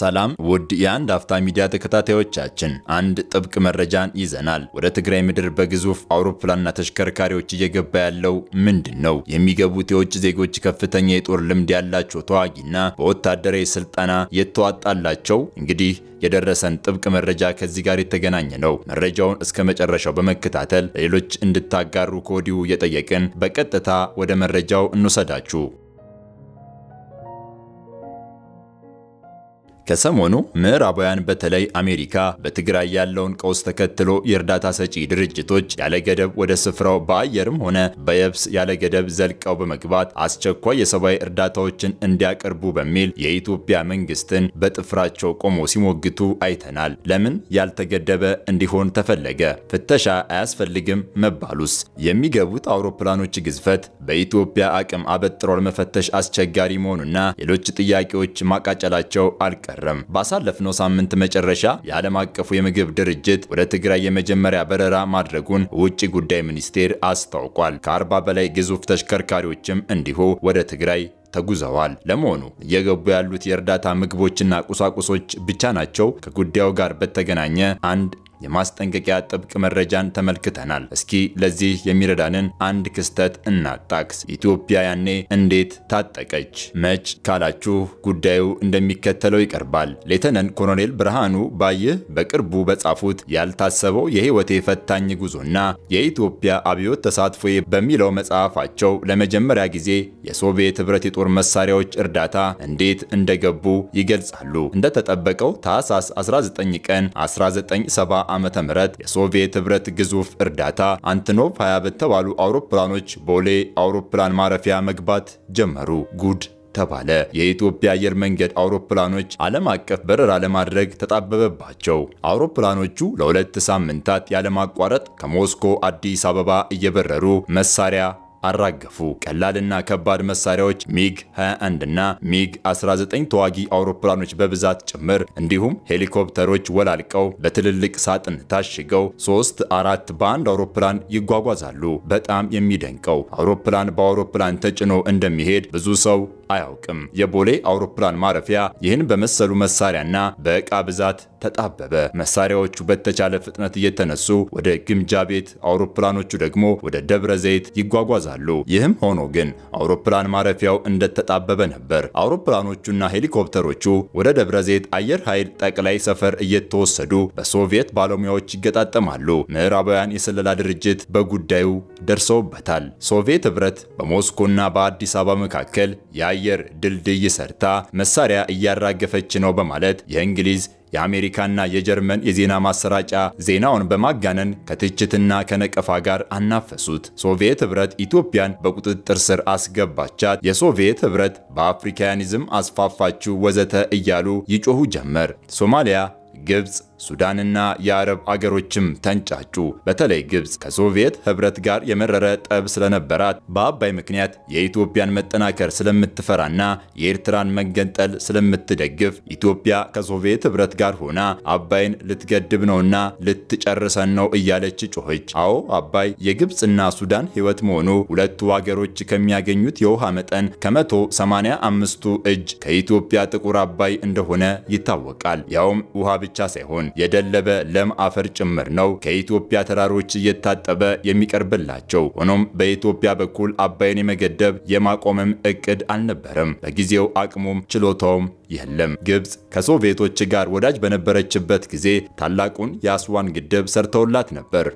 ሰላም ውድ የአንድ አፍታ ሚዲያ ተከታታዮቻችን፣ አንድ ጥብቅ መረጃን ይዘናል። ወደ ትግራይ ምድር በግዙፍ አውሮፕላንና ተሽከርካሪዎች እየገባ ያለው ምንድን ነው? የሚገቡት የውጭ ዜጎች ከፍተኛ የጦር ልምድ ያላቸው ተዋጊና በወታደራዊ ስልጠና የተዋጣላቸው? እንግዲህ የደረሰን ጥብቅ መረጃ ከዚህ ጋር የተገናኘ ነው። መረጃውን እስከ መጨረሻው በመከታተል ሌሎች እንድታጋሩ ከወዲሁ እየጠየቅን በቀጥታ ወደ መረጃው እንውሰዳችሁ። ከሰሞኑ ምዕራባውያን በተለይ አሜሪካ በትግራይ ያለውን ቀውስ ተከትሎ የእርዳታ ሰጪ ድርጅቶች ያለ ገደብ ወደ ስፍራው በአየርም ሆነ በየብስ ያለ ገደብ ዘልቀው በመግባት አስቸኳይ የሰብአዊ እርዳታዎችን እንዲያቀርቡ በሚል የኢትዮጵያ መንግስትን በጥፍራቸው ቆሞ ሲሞግቱ አይተናል። ለምን ያልተገደበ እንዲሆን ተፈለገ? ፍተሻ አያስፈልግም መባሉስ? የሚገቡት አውሮፕላኖች ግዝፈት በኢትዮጵያ አቅም አበጥሮ ለመፈተሽ አስቸጋሪ መሆኑና ሌሎች ጥያቄዎች ማቃጨላቸው አልቀርም። አልቀረም። ባሳለፍነው ሳምንት መጨረሻ የዓለም አቀፉ የምግብ ድርጅት ወደ ትግራይ የመጀመሪያ በረራ ማድረጉን ውጭ ጉዳይ ሚኒስቴር አስታውቋል። ከአርባ በላይ ግዙፍ ተሽከርካሪዎችም እንዲሁ ወደ ትግራይ ተጉዘዋል። ለመሆኑ እየገቡ ያሉት የእርዳታ ምግቦችና ቁሳቁሶች ብቻ ናቸው? ከጉዳዩ ጋር በተገናኘ አንድ የማስጠንቀቂያ ጥብቅ መረጃን ተመልክተናል። እስኪ ለዚህ የሚረዳንን አንድ ክስተት እናጣቅስ። ኢትዮጵያ ያኔ እንዴት ታጠቀች መች ካላችሁ ጉዳዩ እንደሚከተለው ይቀርባል። ሌተነን ኮሎኔል ብርሃኑ ባይህ በቅርቡ በጻፉት ያልታሰበው የህይወቴ ፈታኝ ጉዞና የኢትዮጵያ አብዮት ተሳትፎ በሚለው መጽሐፋቸው ለመጀመሪያ ጊዜ የሶቪየት ህብረት የጦር መሳሪያዎች እርዳታ እንዴት እንደገቡ ይገልጻሉ። እንደተጠበቀው ታህሳስ 19 ቀን 1970 ዓመተ ምህረት የሶቪየት ህብረት ግዙፍ እርዳታ አንትኖቭ 20 በተባሉ አውሮፕላኖች ቦሌ አውሮፕላን ማረፊያ መግባት ጀመሩ። ጉድ ተባለ። የኢትዮጵያ አየር መንገድ አውሮፕላኖች ዓለም አቀፍ በረራ ለማድረግ ተጣበበባቸው። አውሮፕላኖቹ ለሁለት ሳምንታት ያለማቋረጥ ከሞስኮ አዲስ አበባ እየበረሩ መሳሪያ አራገፉ። ቀላልና ከባድ መሳሪያዎች ሚግ 21 እና ሚግ 19 ተዋጊ አውሮፕላኖች በብዛት ጭምር እንዲሁም ሄሊኮፕተሮች ወላልቀው በትልልቅ ሳጥን ታሽገው ሶስት አራት በአንድ አውሮፕላን ይጓጓዛሉ። በጣም የሚደንቀው አውሮፕላን በአውሮፕላን ተጭኖ እንደሚሄድ ብዙ ሰው አያውቅም። የቦሌ አውሮፕላን ማረፊያ ይህን በመሰሉ መሳሪያና በዕቃ ብዛት ተጣበበ። መሳሪያዎቹ በተቻለ ፍጥነት እየተነሱ ወደ ግምጃ ቤት፣ አውሮፕላኖቹ ደግሞ ወደ ደብረ ዘይት ይጓጓዛሉ። ይህም ሆኖ ግን አውሮፕላን ማረፊያው እንደተጣበበ ነበር። አውሮፕላኖቹና ሄሊኮፕተሮቹ ወደ ደብረ ዘይት አየር ኃይል ጠቅላይ ሰፈር እየተወሰዱ በሶቪየት ባለሙያዎች ይገጣጠማሉ። ምዕራባውያን የስለላ ድርጅት በጉዳዩ ደርሰውበታል። ሶቪየት ህብረት በሞስኮና በአዲስ አበባ መካከል የአየር ድልድይ ሰርታ መሳሪያ እያራገፈች ነው በማለት የእንግሊዝ የአሜሪካና የጀርመን የዜና ማሰራጫ ዜናውን በማጋነን ከትችትና ከነቀፋ ጋር አናፈሱት። ሶቪየት ህብረት ኢትዮጵያን በቁጥጥር ስር አስገባቻት፣ የሶቪየት ህብረት በአፍሪካኒዝም አስፋፋችው፣ ወዘተ እያሉ ይጮሁ ጀመር። ሶማሊያ፣ ግብፅ፣ ሱዳንና የአረብ አገሮችም ተንጫጩ። በተለይ ግብፅ ከሶቪየት ህብረት ጋር የመረረ ጠብ ስለነበራት በአባይ ምክንያት የኢትዮጵያን መጠናከር ስለምትፈራና የኤርትራን መገንጠል ስለምትደግፍ ኢትዮጵያ ከሶቪየት ህብረት ጋር ሆና አባይን ልትገድብ ነውና ልትጨርሰን ነው እያለች ጮኸች። አዎ አባይ የግብፅና ሱዳን ህይወት መሆኑ ሁለቱ አገሮች ከሚያገኙት የውሃ መጠን ከመቶ ሰማንያ አምስቱ እጅ ከኢትዮጵያ ጥቁር አባይ እንደሆነ ይታወቃል። ያውም ውሃ ብቻ ሳይሆን ሳይሆን የደለበ ለም አፈር ጭምር ነው ከኢትዮጵያ ተራሮች እየታጠበ የሚቀርብላቸው። ሆኖም በኢትዮጵያ በኩል አባይን የመገደብ የማቆምም እቅድ አልነበረም። በጊዜው አቅሙም ችሎታውም የለም። ግብፅ ከሶቪየቶች ጋር ወዳጅ በነበረችበት ጊዜ ታላቁን የአስዋን ግድብ ሰርተውላት ነበር።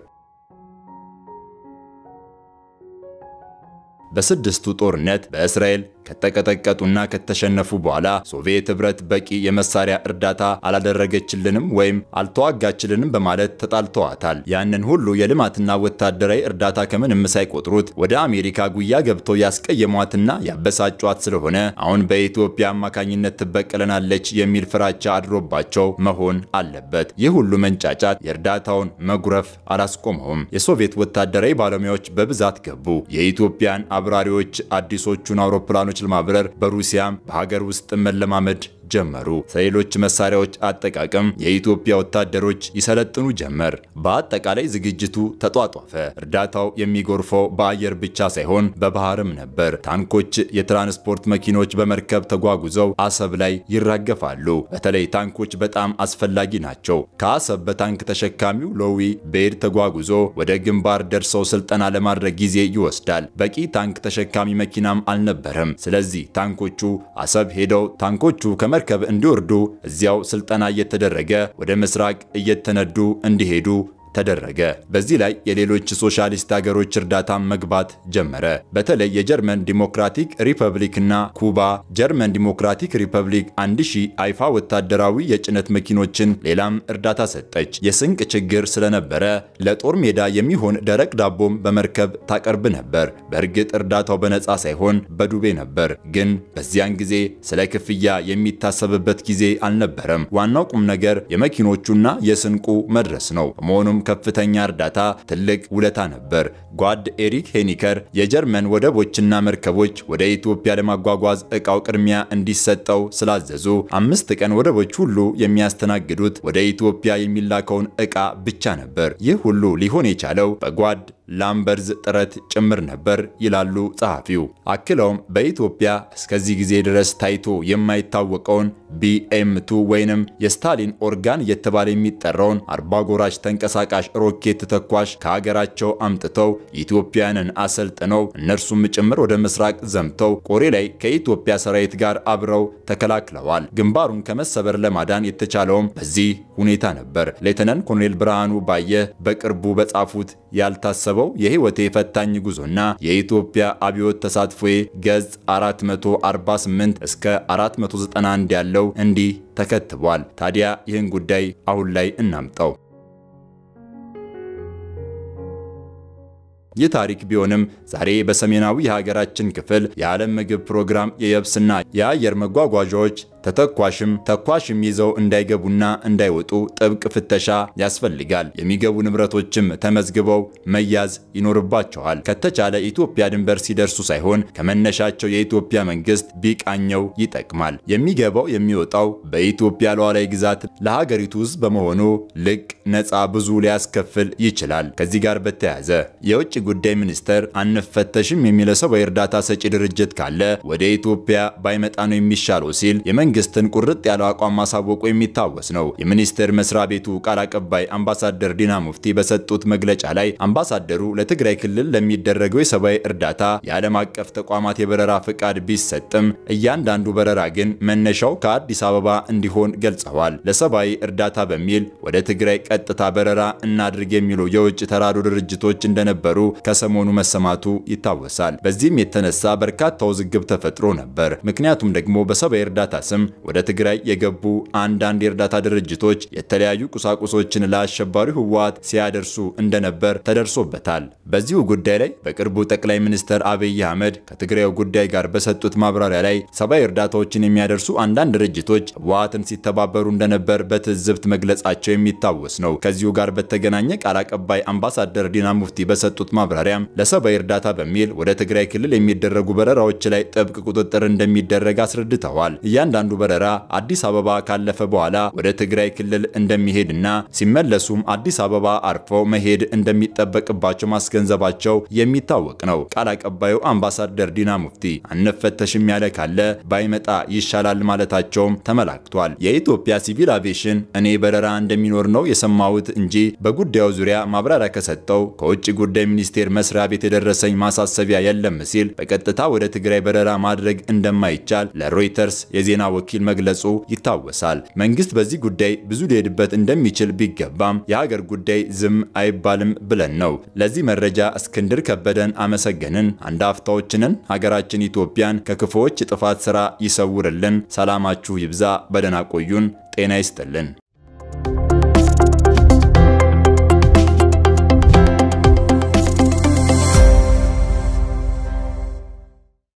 በስድስቱ ጦርነት በእስራኤል ከተቀጠቀጡና ከተሸነፉ በኋላ ሶቪየት ህብረት በቂ የመሳሪያ እርዳታ አላደረገችልንም ወይም አልተዋጋችልንም በማለት ተጣልተዋታል። ያንን ሁሉ የልማትና ወታደራዊ እርዳታ ከምንም ሳይቆጥሩት ወደ አሜሪካ ጉያ ገብቶ ያስቀየሟትና ያበሳጯት ስለሆነ አሁን በኢትዮጵያ አማካኝነት ትበቀለናለች የሚል ፍራቻ አድሮባቸው መሆን አለበት። ይህ ሁሉ መንጫጫት የእርዳታውን መጉረፍ አላስቆመውም። የሶቪየት ወታደራዊ ባለሙያዎች በብዛት ገቡ። የኢትዮጵያን አብራሪዎች አዲሶቹን አውሮፕላኖች ለማብረር በሩሲያም በሀገር ውስጥ መለማመድ ጀመሩ። ስለሌሎች መሳሪያዎች አጠቃቀም የኢትዮጵያ ወታደሮች ይሰለጥኑ ጀመር። በአጠቃላይ ዝግጅቱ ተጧጧፈ። እርዳታው የሚጎርፈው በአየር ብቻ ሳይሆን በባህርም ነበር። ታንኮች፣ የትራንስፖርት መኪኖች በመርከብ ተጓጉዘው አሰብ ላይ ይራገፋሉ። በተለይ ታንኮች በጣም አስፈላጊ ናቸው። ከአሰብ በታንክ ተሸካሚው ሎዊ ቤድ ተጓጉዞ ወደ ግንባር ደርሰው ስልጠና ለማድረግ ጊዜ ይወስዳል። በቂ ታንክ ተሸካሚ መኪናም አልነበረም። ስለዚህ ታንኮቹ አሰብ ሄደው ታንኮቹ ከመ መርከብ እንዲወርዱ እዚያው ስልጠና እየተደረገ ወደ ምስራቅ እየተነዱ እንዲሄዱ ተደረገ። በዚህ ላይ የሌሎች ሶሻሊስት ሀገሮች እርዳታን መግባት ጀመረ። በተለይ የጀርመን ዲሞክራቲክ ሪፐብሊክ ኩባ። ጀርመን ዲሞክራቲክ ሪፐብሊክ አንድ አይፋ ወታደራዊ የጭነት መኪኖችን ሌላም እርዳታ ሰጠች። የስንቅ ችግር ስለነበረ ለጦር ሜዳ የሚሆን ደረቅ ዳቦም በመርከብ ታቀርብ ነበር። በእርግጥ እርዳታው በነጻ ሳይሆን በዱቤ ነበር። ግን በዚያን ጊዜ ስለ ክፍያ የሚታሰብበት ጊዜ አልነበረም። ዋናው ቁም ነገር የመኪኖቹና የስንቁ መድረስ ነው። በመሆኑም ለሚሰጠውም ከፍተኛ እርዳታ ትልቅ ውለታ ነበር። ጓድ ኤሪክ ሄኒከር የጀርመን ወደቦችና መርከቦች ወደ ኢትዮጵያ ለማጓጓዝ ዕቃው ቅድሚያ እንዲሰጠው ስላዘዙ አምስት ቀን ወደቦች ሁሉ የሚያስተናግዱት ወደ ኢትዮጵያ የሚላከውን ዕቃ ብቻ ነበር። ይህ ሁሉ ሊሆን የቻለው በጓድ ላምበርዝ ጥረት ጭምር ነበር ይላሉ ጸሐፊው። አክለውም በኢትዮጵያ እስከዚህ ጊዜ ድረስ ታይቶ የማይታወቀውን ቢኤም2 ወይንም የስታሊን ኦርጋን እየተባለ የሚጠራውን አርባጎራሽ ተንቀሳቃሽ ሮኬት ተኳሽ ከሀገራቸው አምጥተው ኢትዮጵያንን አሰልጥነው እነርሱም ጭምር ወደ ምስራቅ ዘምተው ቆሬ ላይ ከኢትዮጵያ ሰራዊት ጋር አብረው ተከላክለዋል። ግንባሩን ከመሰበር ለማዳን የተቻለውም በዚህ ሁኔታ ነበር። ሌተናንት ኮሎኔል ብርሃኑ ባየ በቅርቡ በጻፉት ያልታሰበ የተመዘገበው የህይወቴ ፈታኝ ጉዞና የኢትዮጵያ አብዮት ተሳትፎዬ ገጽ 448 እስከ 491 ያለው እንዲህ ተከትቧል። ታዲያ ይህን ጉዳይ አሁን ላይ እናምጣው። ይህ ታሪክ ቢሆንም ዛሬ በሰሜናዊ የሀገራችን ክፍል የዓለም ምግብ ፕሮግራም የየብስና የአየር መጓጓዣዎች ተተኳሽም ተኳሽም ይዘው እንዳይገቡና እንዳይወጡ ጥብቅ ፍተሻ ያስፈልጋል። የሚገቡ ንብረቶችም ተመዝግበው መያዝ ይኖርባቸዋል። ከተቻለ ኢትዮጵያ ድንበር ሲደርሱ ሳይሆን ከመነሻቸው የኢትዮጵያ መንግስት ቢቃኘው ይጠቅማል። የሚገባው የሚወጣው በኢትዮጵያ ሉዓላዊ ግዛት ለሀገሪቱ ህዝብ በመሆኑ ልቅ ነፃ ብዙ ሊያስከፍል ይችላል። ከዚህ ጋር በተያያዘ የውጭ ጉዳይ ሚኒስቴር አንፈተሽም የሚለሰው የእርዳታ እርዳታ ሰጪ ድርጅት ካለ ወደ ኢትዮጵያ ባይመጣ ነው የሚሻለው ሲል የመንግስት መንግስትን ቁርጥ ያለው አቋም ማሳወቁ የሚታወስ ነው። የሚኒስቴር መስሪያ ቤቱ ቃል አቀባይ አምባሳደር ዲና ሙፍቲ በሰጡት መግለጫ ላይ አምባሳደሩ ለትግራይ ክልል ለሚደረገው የሰብአዊ እርዳታ የዓለም አቀፍ ተቋማት የበረራ ፍቃድ ቢሰጥም እያንዳንዱ በረራ ግን መነሻው ከአዲስ አበባ እንዲሆን ገልጸዋል። ለሰብአዊ እርዳታ በሚል ወደ ትግራይ ቀጥታ በረራ እናድርግ የሚሉ የውጭ ተራዶ ድርጅቶች እንደነበሩ ከሰሞኑ መሰማቱ ይታወሳል። በዚህም የተነሳ በርካታ ውዝግብ ተፈጥሮ ነበር። ምክንያቱም ደግሞ በሰብአዊ እርዳታ ስም ስም ወደ ትግራይ የገቡ አንዳንድ የእርዳታ ድርጅቶች የተለያዩ ቁሳቁሶችን ለአሸባሪው ህወሓት ሲያደርሱ እንደነበር ተደርሶበታል። በዚሁ ጉዳይ ላይ በቅርቡ ጠቅላይ ሚኒስትር አብይ አህመድ ከትግራዩ ጉዳይ ጋር በሰጡት ማብራሪያ ላይ ሰብአዊ እርዳታዎችን የሚያደርሱ አንዳንድ ድርጅቶች ህወሓትን ሲተባበሩ እንደነበር በትዝብት መግለጻቸው የሚታወስ ነው። ከዚሁ ጋር በተገናኘ ቃል አቀባይ አምባሳደር ዲና ሙፍቲ በሰጡት ማብራሪያም ለሰብአዊ እርዳታ በሚል ወደ ትግራይ ክልል የሚደረጉ በረራዎች ላይ ጥብቅ ቁጥጥር እንደሚደረግ አስረድተዋል። እያንዳንዱ አንዱ በረራ አዲስ አበባ ካለፈ በኋላ ወደ ትግራይ ክልል እንደሚሄድና ሲመለሱም አዲስ አበባ አርፈው መሄድ እንደሚጠበቅባቸው ማስገንዘባቸው የሚታወቅ ነው። ቃል አቀባዩ አምባሳደር ዲና ሙፍቲ አንፈተሽም ያለ ካለ ባይመጣ ይሻላል ማለታቸውም ተመላክቷል። የኢትዮጵያ ሲቪል አቪዬሽን እኔ በረራ እንደሚኖር ነው የሰማሁት እንጂ በጉዳዩ ዙሪያ ማብራሪያ ከሰጠው ከውጭ ጉዳይ ሚኒስቴር መስሪያ ቤት የደረሰኝ ማሳሰቢያ የለም ሲል በቀጥታ ወደ ትግራይ በረራ ማድረግ እንደማይቻል ለሮይተርስ የዜና ወኪል መግለጹ ይታወሳል። መንግስት በዚህ ጉዳይ ብዙ ሊሄድበት እንደሚችል ቢገባም የሀገር ጉዳይ ዝም አይባልም ብለን ነው። ለዚህ መረጃ እስክንድር ከበደን አመሰገንን። አንድ አፍታዎችንን ሀገራችን ኢትዮጵያን ከክፉዎች ጥፋት ስራ ይሰውርልን። ሰላማችሁ ይብዛ። በደና ቆዩን። ጤና ይስጥልን።